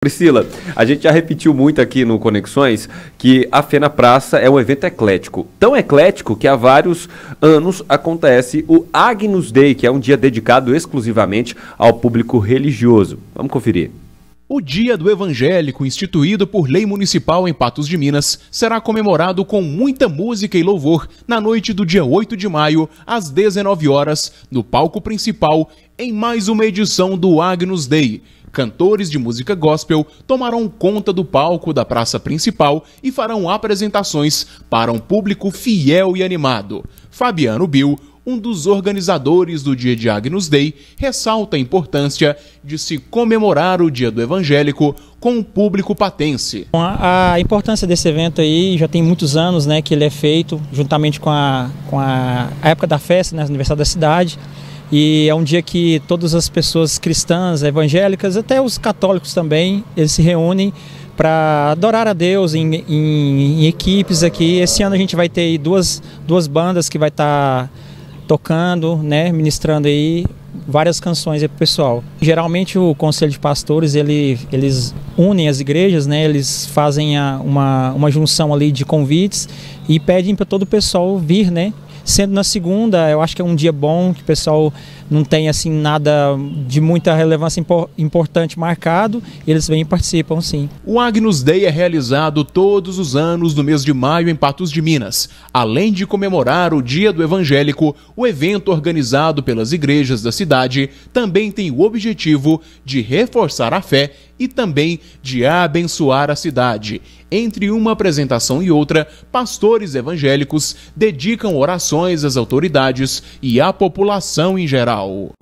Priscila, a gente já repetiu muito aqui no Conexões que a Fena Praça é um evento eclético. Tão eclético que há vários anos acontece o Agnus Day, que é um dia dedicado exclusivamente ao público religioso. Vamos conferir. O Dia do Evangélico, instituído por lei municipal em Patos de Minas, será comemorado com muita música e louvor na noite do dia 8 de maio, às 19 horas, no palco principal, em mais uma edição do Agnus Day. Cantores de música gospel tomarão conta do palco da praça principal e farão apresentações para um público fiel e animado. Fabiano Bill, um dos organizadores do Dia de Agnus Dei, ressalta a importância de se comemorar o Dia do Evangélico com o público patense. A, a importância desse evento aí já tem muitos anos né, que ele é feito, juntamente com a, com a, época da festa, né, aniversário da cidade. E é um dia que todas as pessoas cristãs, evangélicas, até os católicos também, eles se reúnem para adorar a Deus em, em, em, equipes aqui. Esse ano a gente vai ter duas, duas bandas que vai estar tá tocando, né, ministrando aí várias canções aí pro pessoal. Geralmente o Conselho de Pastores, ele, eles unem as igrejas, né, eles fazem a, uma, uma junção ali de convites e pedem para todo o pessoal vir, né, Sendo na segunda, eu acho que é um dia bom, que o pessoal não tem assim nada de muita relevância impor importante marcado, eles vêm e participam sim. O Agnus Day é realizado todos os anos no mês de maio em Patos de Minas. Além de comemorar o Dia do Evangélico, o evento organizado pelas igrejas da cidade também tem o objetivo de reforçar a fé e também de abençoar a cidade. Entre uma apresentação e outra, pastores evangélicos dedicam orações às autoridades e à população em geral.